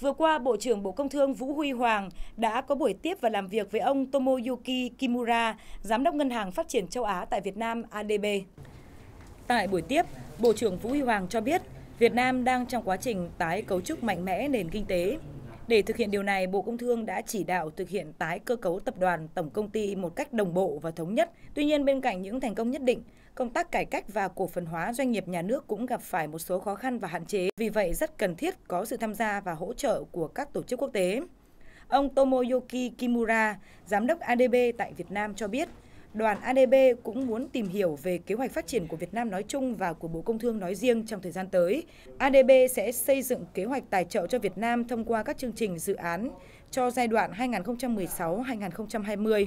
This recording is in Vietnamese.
Vừa qua, Bộ trưởng Bộ Công Thương Vũ Huy Hoàng đã có buổi tiếp và làm việc với ông Tomoyuki Kimura, Giám đốc Ngân hàng Phát triển Châu Á tại Việt Nam ADB. Tại buổi tiếp, Bộ trưởng Vũ Huy Hoàng cho biết Việt Nam đang trong quá trình tái cấu trúc mạnh mẽ nền kinh tế, để thực hiện điều này, Bộ Công Thương đã chỉ đạo thực hiện tái cơ cấu tập đoàn tổng công ty một cách đồng bộ và thống nhất. Tuy nhiên, bên cạnh những thành công nhất định, công tác cải cách và cổ phần hóa doanh nghiệp nhà nước cũng gặp phải một số khó khăn và hạn chế. Vì vậy, rất cần thiết có sự tham gia và hỗ trợ của các tổ chức quốc tế. Ông Tomoyuki Kimura, giám đốc ADB tại Việt Nam cho biết, đoàn ADB cũng muốn tìm hiểu về kế hoạch phát triển của Việt Nam nói chung và của Bộ Công Thương nói riêng trong thời gian tới. ADB sẽ xây dựng kế hoạch tài trợ cho Việt Nam thông qua các chương trình dự án cho giai đoạn 2016-2020.